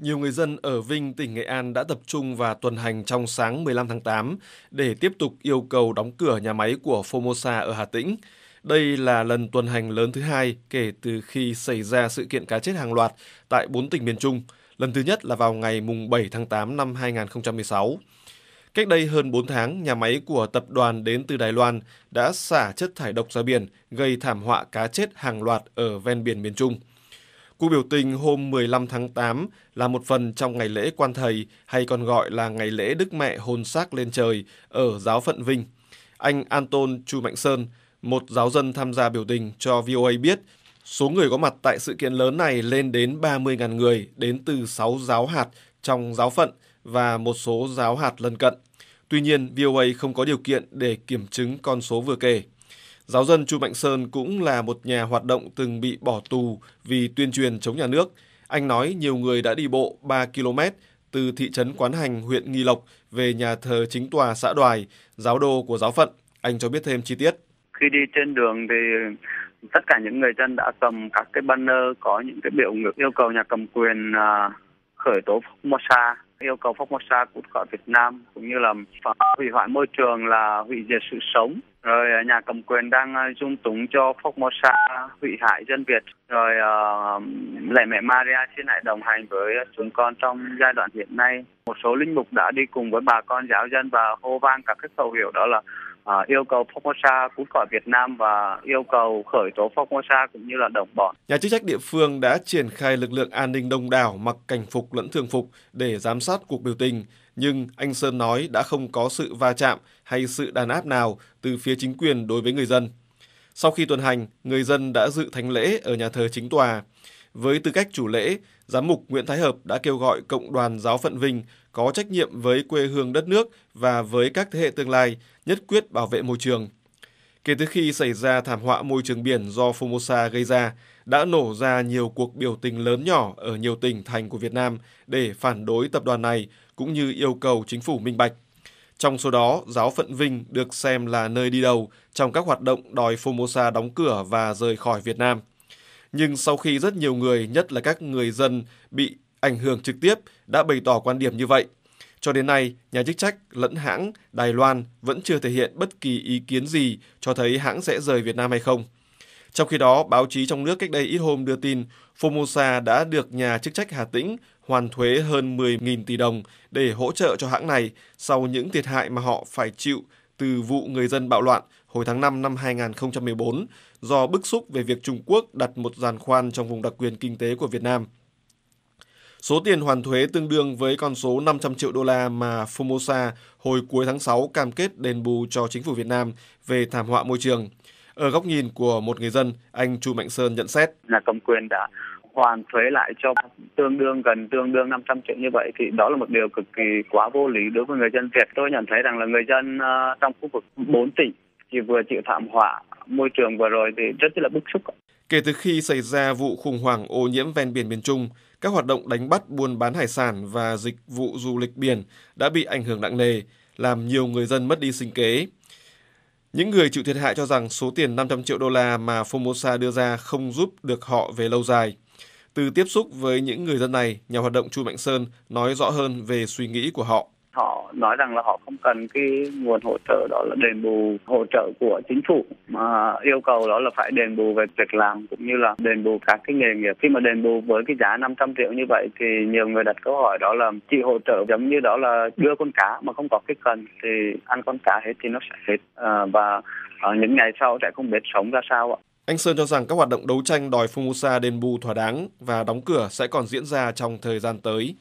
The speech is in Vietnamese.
Nhiều người dân ở Vinh, tỉnh Nghệ An đã tập trung và tuần hành trong sáng 15 tháng 8 để tiếp tục yêu cầu đóng cửa nhà máy của Formosa ở Hà Tĩnh. Đây là lần tuần hành lớn thứ hai kể từ khi xảy ra sự kiện cá chết hàng loạt tại 4 tỉnh miền Trung. Lần thứ nhất là vào ngày 7 tháng 8 năm 2016. Cách đây hơn 4 tháng, nhà máy của tập đoàn đến từ Đài Loan đã xả chất thải độc ra biển, gây thảm họa cá chết hàng loạt ở ven biển miền Trung. Cuộc biểu tình hôm 15 tháng 8 là một phần trong ngày lễ quan thầy hay còn gọi là ngày lễ Đức Mẹ hồn xác lên trời ở giáo phận Vinh. Anh Anton Chu Mạnh Sơn, một giáo dân tham gia biểu tình cho VOA biết số người có mặt tại sự kiện lớn này lên đến 30.000 người đến từ 6 giáo hạt trong giáo phận và một số giáo hạt lân cận. Tuy nhiên, VOA không có điều kiện để kiểm chứng con số vừa kể. Giáo dân Chu Mạnh Sơn cũng là một nhà hoạt động từng bị bỏ tù vì tuyên truyền chống nhà nước. Anh nói nhiều người đã đi bộ 3 km từ thị trấn Quán Hành, huyện Nghi Lộc về nhà thờ chính tòa xã Đoài, giáo đô của giáo phận. Anh cho biết thêm chi tiết. Khi đi trên đường thì tất cả những người dân đã cầm các cái banner có những cái biểu ngữ yêu cầu nhà cầm quyền à, khởi tố Formosa yêu cầu Formosa cút khỏi Việt Nam cũng như là phá hủy hoại môi trường là hủy diệt sự sống rồi à, nhà cầm quyền đang à, dung túng cho Formosa hủy hại dân Việt rồi uh, lệ mẹ Maria xin hãy đồng hành với chúng con trong giai đoạn hiện nay một số linh mục đã đi cùng với bà con giáo dân và hô vang các cái khẩu hiệu đó là à, yêu cầu Formosa cút khỏi Việt Nam và yêu cầu khởi tố Formosa cũng như là đồng bọn. Nhà chức trách địa phương đã triển khai lực lượng an ninh đông đảo mặc cảnh phục lẫn thường phục để giám sát cuộc biểu tình, nhưng anh Sơn nói đã không có sự va chạm hay sự đàn áp nào từ phía chính quyền đối với người dân. Sau khi tuần hành, người dân đã dự thánh lễ ở nhà thờ chính tòa. Với tư cách chủ lễ, Giám mục Nguyễn Thái Hợp đã kêu gọi Cộng đoàn Giáo phận Vinh có trách nhiệm với quê hương đất nước và với các thế hệ tương lai, nhất quyết bảo vệ môi trường. Kể từ khi xảy ra thảm họa môi trường biển do Formosa gây ra, đã nổ ra nhiều cuộc biểu tình lớn nhỏ ở nhiều tỉnh thành của Việt Nam để phản đối tập đoàn này cũng như yêu cầu chính phủ minh bạch. Trong số đó, giáo phận Vinh được xem là nơi đi đầu trong các hoạt động đòi Formosa đóng cửa và rời khỏi Việt Nam nhưng sau khi rất nhiều người, nhất là các người dân bị ảnh hưởng trực tiếp đã bày tỏ quan điểm như vậy. Cho đến nay, nhà chức trách lẫn hãng Đài Loan vẫn chưa thể hiện bất kỳ ý kiến gì cho thấy hãng sẽ rời Việt Nam hay không. Trong khi đó, báo chí trong nước cách đây ít hôm đưa tin Formosa đã được nhà chức trách Hà Tĩnh hoàn thuế hơn 10.000 tỷ đồng để hỗ trợ cho hãng này sau những thiệt hại mà họ phải chịu từ vụ người dân bạo loạn hồi tháng 5 năm 2014 do bức xúc về việc Trung Quốc đặt một giàn khoan trong vùng đặc quyền kinh tế của Việt Nam. Số tiền hoàn thuế tương đương với con số 500 triệu đô la mà Formosa hồi cuối tháng 6 cam kết đền bù cho chính phủ Việt Nam về thảm họa môi trường. Ở góc nhìn của một người dân, anh Chu Mạnh Sơn nhận xét là công quyền đã hoàn thuế lại cho tương đương gần tương đương 500 triệu như vậy thì đó là một điều cực kỳ quá vô lý đối với người dân Việt. Tôi nhận thấy rằng là người dân uh, trong khu vực 4 tỉnh chỉ vừa chịu thảm họa môi trường vừa rồi thì rất là bức xúc. Kể từ khi xảy ra vụ khủng hoảng ô nhiễm ven biển miền Trung, các hoạt động đánh bắt buôn bán hải sản và dịch vụ du lịch biển đã bị ảnh hưởng nặng nề, làm nhiều người dân mất đi sinh kế. Những người chịu thiệt hại cho rằng số tiền 500 triệu đô la mà Formosa đưa ra không giúp được họ về lâu dài. Từ tiếp xúc với những người dân này, nhà hoạt động Chu Mạnh Sơn nói rõ hơn về suy nghĩ của họ. Họ nói rằng là họ không cần cái nguồn hỗ trợ đó là đền bù hỗ trợ của chính phủ mà yêu cầu đó là phải đền bù về việc làm cũng như là đền bù các cái nghề nghiệp. Khi mà đền bù với cái giá 500 triệu như vậy thì nhiều người đặt câu hỏi đó là chị hỗ trợ giống như đó là đưa con cá mà không có cái cần thì ăn con cá hết thì nó sẽ hết à, và ở à, những ngày sau sẽ không biết sống ra sao ạ. Anh Sơn cho rằng các hoạt động đấu tranh đòi Formosa đền bù thỏa đáng và đóng cửa sẽ còn diễn ra trong thời gian tới.